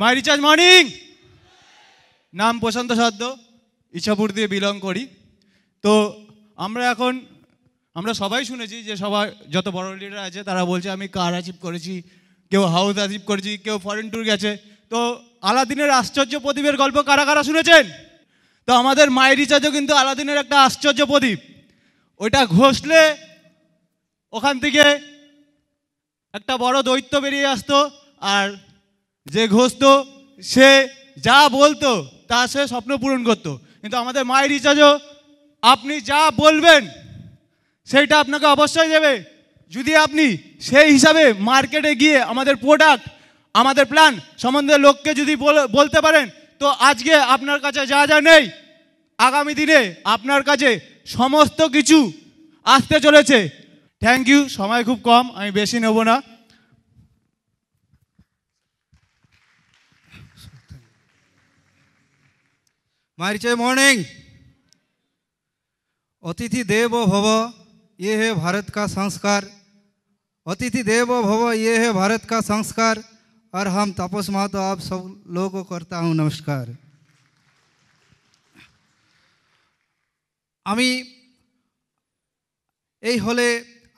মাই recharge morning নাম প্রশান্ত সাধ্য ইচ্ছাপুর দিয়ে বিলং করি তো আমরা এখন আমরা সবাই শুনেছি যে সবাই যত বড় লিডার আছে তারা বলছে আমি কার অ্যাচিভ করেছি কেউ হাউস অ্যাচিভ করেছি কেউ ফরেন ট্যুর গেছে তো আলাদিনের আশ্চর্য প্রদীপের গল্প কারা কারা শুনেছেন তো আমাদের মাই রিচার্জও কিন্তু আলাদিনের একটা আশ্চর্য প্রদীপ ওইটা ঘষলে ওখান থেকে একটা বড় দৈত্য বেরিয়ে আসতো আর যে ঘষত সে যা বলতো তা সে স্বপ্ন পূরণ করত কিন্তু আমাদের মায়ের রিচার্জও আপনি যা বলবেন সেইটা আপনাকে অবশ্যই দেবে যদি আপনি সেই হিসাবে মার্কেটে গিয়ে আমাদের প্রোডাক্ট আমাদের প্ল্যান সম্বন্ধে লোককে যদি বলতে পারেন তো আজকে আপনার কাছে যা যা নেই আগামী দিনে আপনার কাছে সমস্ত কিছু আসতে চলেছে থ্যাংক ইউ সময় খুব কম আমি বেশি নেব না মারিচে মর্নিং অতিথি দেব ভব ইয়ে হে ভারত কা সংস্কার অতিথি দেব ভব ইয়ে হে ভারত কা সংস্কার আর হাম তাপস মাহাতো আপ সব লোক করতা হুম নমস্কার আমি এই হলে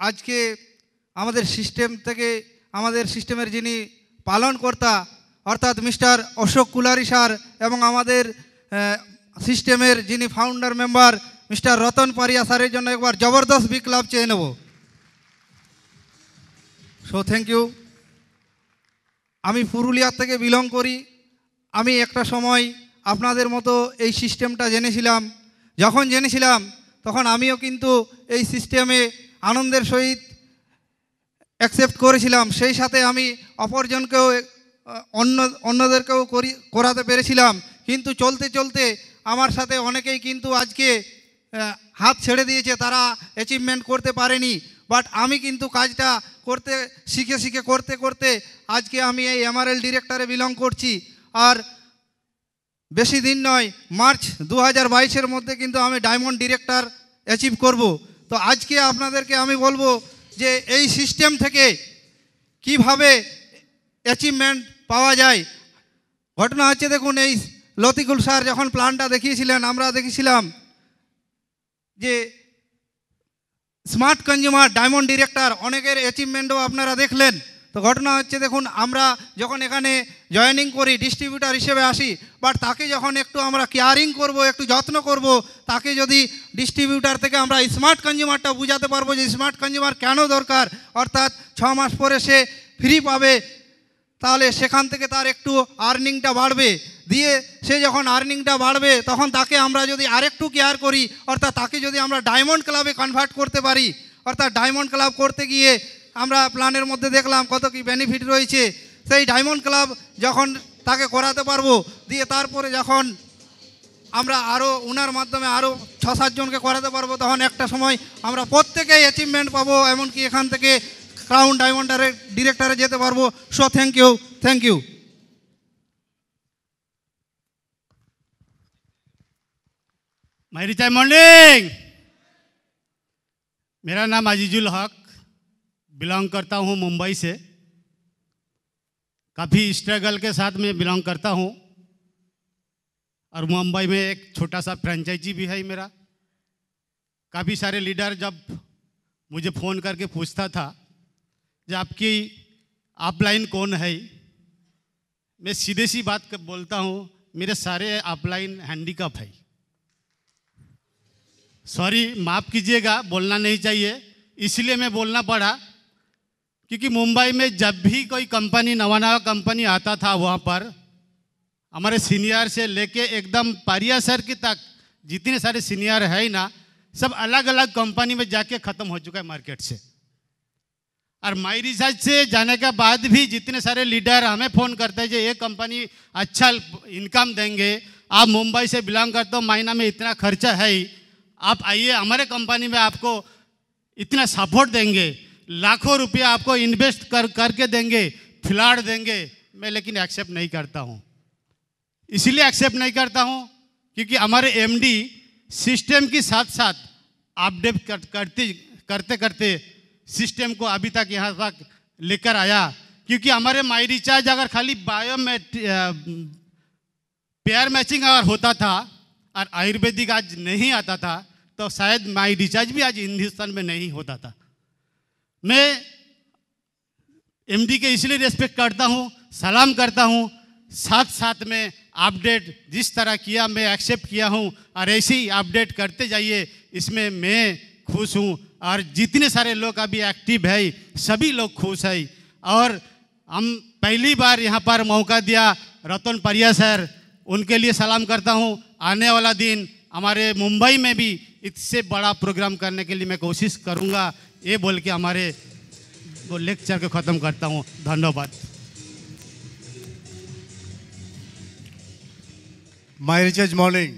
আজকে আমাদের সিস্টেম থেকে আমাদের সিস্টেমের যিনি পালন কর্তা অর্থাৎ মিস্টার অশোক কুলারি স্যার এবং আমাদের সিস্টেমের যিনি ফাউন্ডার মেম্বার মিস্টার রতন পারিয়া স্যারের জন্য একবার জবরদস্ত বিক্লাব চেয়ে নেব সো থ্যাংক ইউ আমি পুরুলিয়ার থেকে বিলং করি আমি একটা সময় আপনাদের মতো এই সিস্টেমটা জেনেছিলাম যখন জেনেছিলাম তখন আমিও কিন্তু এই সিস্টেমে আনন্দের সহিত অ্যাকসেপ্ট করেছিলাম সেই সাথে আমি অপরজনকেও অন্য অন্যদেরকেও করি করাতে পেরেছিলাম কিন্তু চলতে চলতে আমার সাথে অনেকেই কিন্তু আজকে হাত ছেড়ে দিয়েছে তারা অ্যাচিভমেন্ট করতে পারেনি বাট আমি কিন্তু কাজটা করতে শিখে শিখে করতে করতে আজকে আমি এই এমআরএল ডিরেক্টরে বিলং করছি আর বেশি দিন নয় মার্চ দু হাজার মধ্যে কিন্তু আমি ডায়মন্ড ডিরেক্টর অ্যাচিভ করব তো আজকে আপনাদেরকে আমি বলবো যে এই সিস্টেম থেকে কিভাবে অ্যাচিভমেন্ট পাওয়া যায় ঘটনা হচ্ছে দেখুন এই লতিকুল স্যার যখন প্ল্যানটা দেখিয়েছিলেন আমরা দেখেছিলাম যে স্মার্ট কনজিউমার ডায়মন্ড ডিরেক্টর অনেকের অ্যাচিভমেন্টও আপনারা দেখলেন তো ঘটনা হচ্ছে দেখুন আমরা যখন এখানে জয়েনিং করি ডিস্ট্রিবিউটার হিসেবে আসি বাট তাকে যখন একটু আমরা কেয়ারিং করব একটু যত্ন করব তাকে যদি ডিস্ট্রিবিউটার থেকে আমরা স্মার্ট কনজিউমারটা বুঝাতে পারবো যে স্মার্ট কনজিউমার কেন দরকার অর্থাৎ ছ মাস পরে সে ফ্রি পাবে তাহলে সেখান থেকে তার একটু আর্নিংটা বাড়বে দিয়ে সে যখন আর্নিংটা বাড়বে তখন তাকে আমরা যদি আরেকটু কেয়ার করি অর্থাৎ তাকে যদি আমরা ডায়মন্ড ক্লাবে কনভার্ট করতে পারি অর্থাৎ ডায়মন্ড ক্লাব করতে গিয়ে আমরা প্ল্যানের মধ্যে দেখলাম কত কি বেনিফিট রয়েছে সেই ডায়মন্ড ক্লাব যখন তাকে করাতে পারবো দিয়ে তারপরে যখন আমরা আরও ওনার মাধ্যমে আরও ছ সাতজনকে করাতে পারবো তখন একটা সময় আমরা প্রত্যেকেই অ্যাচিভমেন্ট পাবো এমনকি এখান থেকে क्राउन डायमंड ওয়ান जो पर so thank you thank you my रिचाई मॉर्निंग मेरा नाम अजीजुल हक बिलोंग करता हूँ मुंबई से काफ़ी स्ट्रगल के साथ मैं बिलोंग करता हूँ और मुंबई में एक छोटा सा फ्रेंचाइजी भी है मेरा काफ़ी सारे लीडर जब मुझे फ़ोन करके पूछता था जो आपकी ऑफलाइन कौन है मैं सीधे सी बात कर बोलता हूँ मेरे सारे ऑफलाइन हैंडीकप है सॉरी माफ़ कीजिएगा बोलना नहीं चाहिए इसलिए मैं बोलना पड़ा क्योंकि मुंबई में जब भी कोई कंपनी नवा नवा कंपनी आता था वहाँ पर हमारे सीनियर से लेके एकदम पारिया सर की तक जितने सारे सीनियर है ना सब अलग अलग कंपनी में जाके ख़त्म हो चुका है मार्केट से और माई रिसर्च से जाने के बाद भी जितने सारे लीडर हमें फ़ोन करते हैं ये कंपनी अच्छा इनकम देंगे आप मुंबई से बिलोंग करते हो महीना में इतना खर्चा है ही आप आइए हमारे कंपनी में आपको इतना सपोर्ट देंगे लाखों रुपया आपको इन्वेस्ट कर करके देंगे फ्लाट देंगे मैं लेकिन एक्सेप्ट नहीं करता हूँ इसलिए एक्सेप्ट नहीं करता हूँ क्योंकि हमारे एमडी सिस्टम के साथ साथ अपडेट करते करते करते सिस्टम को अभी तक यहाँ तक लेकर आया क्योंकि हमारे माई रिचार्ज अगर खाली बायोमेट पेयर मैचिंग अगर होता था और आयुर्वेदिक आज नहीं आता था तो शायद माई रिचार्ज भी आज हिंदुस्तान में नहीं होता था मैं एमडी के इसलिए रेस्पेक्ट करता हूँ सलाम करता हूँ साथ साथ में अपडेट जिस तरह किया मैं एक्सेप्ट किया हूँ और ऐसे ही अपडेट करते जाइए इसमें मैं खुश हूँ और जितने सारे लोग अभी एक्टिव है सभी लोग खुश है और हम पहली बार यहाँ पर मौका दिया रतन परिया सर उनके लिए सलाम करता हूँ आने वाला दिन हमारे मुंबई में भी इससे बड़ा प्रोग्राम करने के लिए मैं कोशिश करूँगा ये बोल के हमारे वो लेक्चर को ख़त्म करता हूँ धन्यवाद माई रिचर्ज मॉर्निंग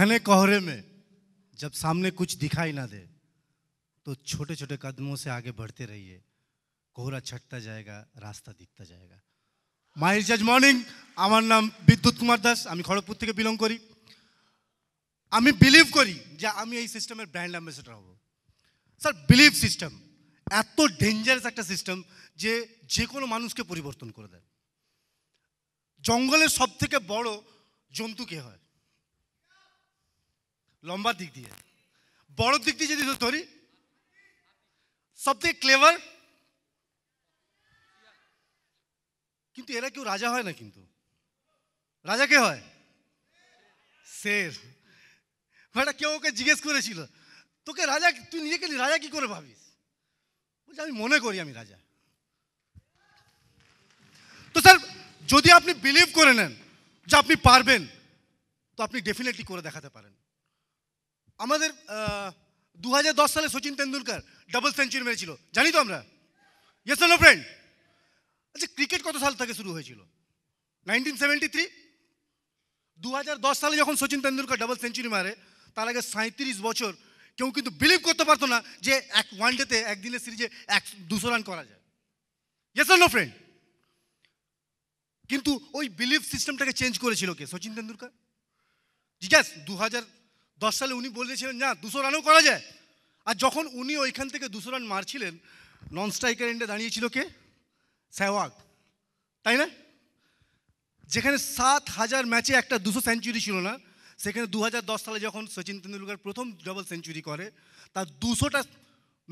घने कोहरे में जब सामने कुछ दिखाई ना दे तो छोटे छोटे कदमों से आगे बढ़ते रहिए कोहरा छटता जाएगा রাস্তা দিকতা জায়গা মাহির জাজ মর্নিং আমার নাম বিদ্যুৎ কুমার দাস আমি খড়গপুর থেকে বিলং করি আমি বিলিভ করি যে আমি এই সিস্টেমের ব্র্যান্ড অ্যাম্বাসেডার হব স্যার বিলিভ সিস্টেম এত ডেঞ্জারাস একটা সিস্টেম যে যে কোনো মানুষকে পরিবর্তন করে দেয় জঙ্গলের সব থেকে বড় জন্তু কে হয় লম্বা দিক দিয়ে বড় দিক দিয়ে যদি ধরি সবথেকে ক্লেভার কিন্তু এরা কেউ রাজা হয় না কিন্তু রাজা কে হয় শের ভাইটা মানে কেউ ওকে জিজ্ঞেস করেছিল তোকে রাজা তুই নিজেকে রাজা কি করে ভাবিস বলছি আমি মনে করি আমি রাজা তো স্যার যদি আপনি বিলিভ করে নেন যে আপনি পারবেন তো আপনি ডেফিনেটলি করে দেখাতে পারেন আমাদের দু সালে সচিন তেন্ডুলকার ডাবল সেঞ্চুরি মেরেছিল জানি তো আমরা ইয়েস নো ফ্রেন্ড আচ্ছা ক্রিকেট কত সাল থেকে শুরু হয়েছিল নাইনটিন সেভেন্টি থ্রি দু সালে যখন সচিন তেন্ডুলকার ডাবল সেঞ্চুরি মারে তার আগে সাঁত্রিশ বছর কেউ কিন্তু বিলিভ করতে পারতো না যে এক ওয়ান ডেতে একদিনের সিরিজে এক দুশো রান করা যায় ইয়েস নো ফ্রেন্ড কিন্তু ওই বিলিভ সিস্টেমটাকে চেঞ্জ করেছিল কে সচিন তেন্ডুলকার জি দু দশ সালে উনি বলেছিলেন না দুশো রানও করা যায় আর যখন উনি ওইখান থেকে দুশো রান মারছিলেন নন স্ট্রাইকার এন্ডে দাঁড়িয়েছিল কে সেওয়াগ তাই না যেখানে সাত হাজার ম্যাচে একটা দুশো সেঞ্চুরি ছিল না সেখানে দু সালে যখন সচিন তেন্ডুলকার প্রথম ডবল সেঞ্চুরি করে তার দুশোটা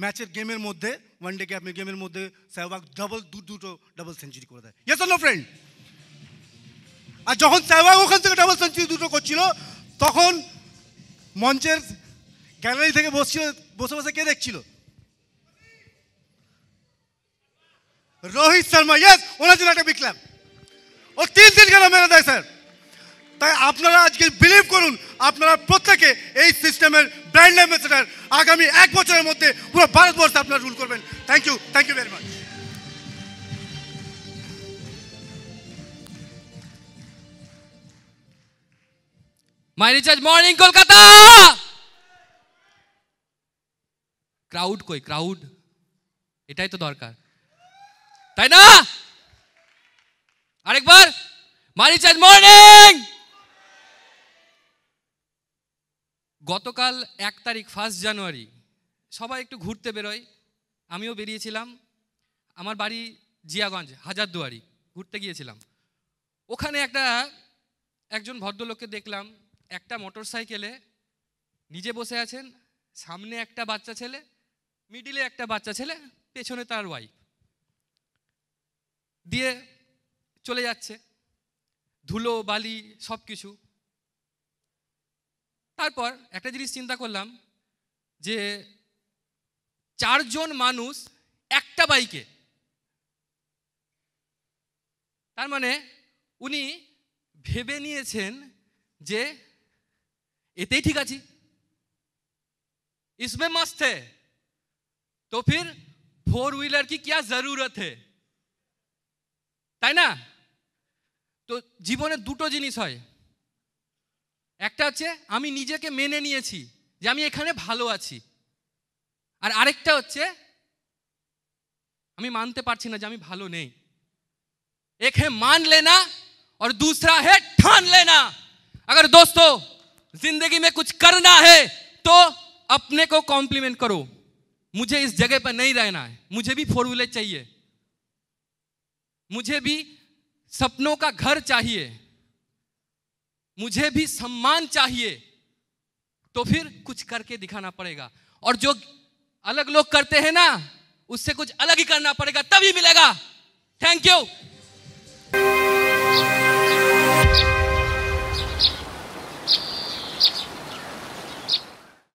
ম্যাচের গেমের মধ্যে ওয়ান ডে গেমের মধ্যে সেহওয়াগ ডবল দু দুটো ডবল সেঞ্চুরি করে দেয় ইয়েস নো ফ্রেন্ড আর যখন সেহওয়াগ ওখান থেকে ডবল সেঞ্চুরি দুটো করছিল তখন মঞ্চের গ্যালারি থেকে বসছিল বসে বসে কে দেখছিল রোহিত শর্মা ইয়েস ওনার জন্য একটা বিকলাম ও তিন দিন কেন মেরে দেয় স্যার তাই আপনারা আজকে বিলিভ করুন আপনারা প্রত্যেকে এই সিস্টেমের ব্র্যান্ড অ্যাম্বাসেডার আগামী এক বছরের মধ্যে পুরো ভারতবর্ষে আপনারা রুল করবেন thank you thank you very much my recharge morning Kolkata crowd কই ক্রাউড এটাই তো দরকার তাই না আরেকবার মাই রিচার্জ মর্নিং গতকাল এক তারিখ ফার্স্ট জানুয়ারি সবাই একটু ঘুরতে বেরোয় আমিও বেরিয়েছিলাম আমার বাড়ি জিয়াগঞ্জ হাজারদুয়ারি ঘুরতে গিয়েছিলাম ওখানে একটা একজন ভদ্রলোককে দেখলাম একটা মোটর সাইকেলে নিজে বসে আছেন সামনে একটা বাচ্চা ছেলে মিডিলে একটা বাচ্চা ছেলে পেছনে তার ওয়াইফ দিয়ে চলে যাচ্ছে ধুলো বালি সব কিছু তারপর একটা জিনিস চিন্তা করলাম যে চারজন মানুষ একটা বাইকে তার মানে উনি ভেবে নিয়েছেন যে এতেই ঠিক আছি ইসমে মস্ত হে তো ফির ফোর হুইলার কি কিয়া জরুরত হে তাই না তো জীবনে দুটো জিনিস হয় একটা হচ্ছে আমি নিজেকে মেনে নিয়েছি যে আমি এখানে ভালো আছি আর আরেকটা হচ্ছে আমি মানতে পারছি না যে আমি ভালো নেই এক হে মান লেনা আর দুসরা হে ঠান লেনা अगर দোস্ত जिंदगी में कुछ करना है तो अपने को कॉम्प्लीमेंट करो मुझे इस जगह पर नहीं रहना है मुझे भी फोर व्हीलर चाहिए मुझे भी सपनों का घर चाहिए मुझे भी सम्मान चाहिए तो फिर कुछ करके दिखाना पड़ेगा और जो अलग लोग करते हैं ना उससे कुछ अलग ही करना पड़ेगा तभी मिलेगा थैंक यू